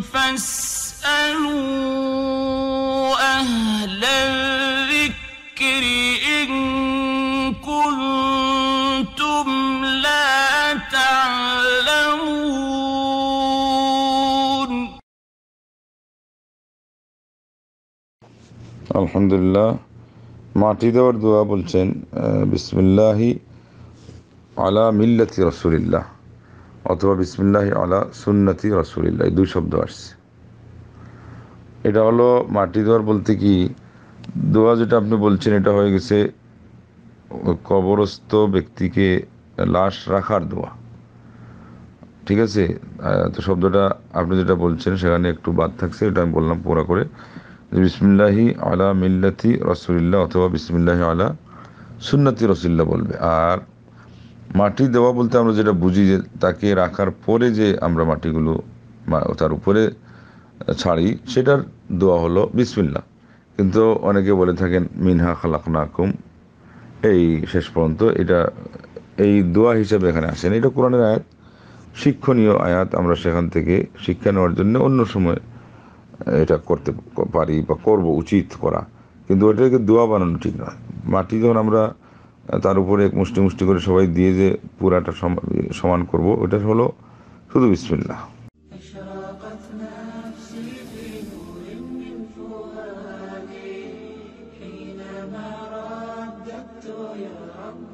فاسألوا أهل الذكر إن كنتم لا تعلمون الحمد لله মাটি দেওয়ার بسم الله على ملة رسول الله অথবা বিসমিল্লাহ আলা সুন্নতি রসুলিল্লাহ দুই শব্দ আসছে এটা হলো মাটি দোয়ার বলতে কি দোয়া যেটা আপনি বলছেন এটা হয়ে গেছে কবরস্থ ব্যক্তিকে লাশ রাখার দোয়া ঠিক আছে তো শব্দটা আপনি যেটা বলছেন সেখানে একটু বাদ থাকছে এটা আমি বললাম পুরা করে বিসমিল্লাহি আলা মিল্লাতি রসুলিল্লা অথবা বিসমিল্লাহি আলা সুন্নতি রসুল্লাহ বলবে আর মাটি দেওয়া বলতে আমরা যেটা বুঝি যে তাকে রাখার পরে যে আমরা মাটিগুলো তার উপরে ছাড়ি সেটার দোয়া হলো বিসমিল্লা কিন্তু অনেকে বলে থাকেন মিনহা খালাকনাকুম এই শেষ পর্যন্ত এটা এই দোয়া হিসেবে এখানে আসেন এটা কোরআনের আয়াত শিক্ষণীয় আয়াত আমরা সেখান থেকে শিক্ষা নেওয়ার জন্য অন্য সময় এটা করতে পারি বা করব উচিত করা কিন্তু ওটাকে দোয়া বানানো ঠিক নয় মাটি যখন আমরা তার উপরে এক মুষ্টি মুষ্টি করে সবাই দিয়ে যে পুরাটা সমান করব ওটা হলো শুধু বিসমিল্লা يا رب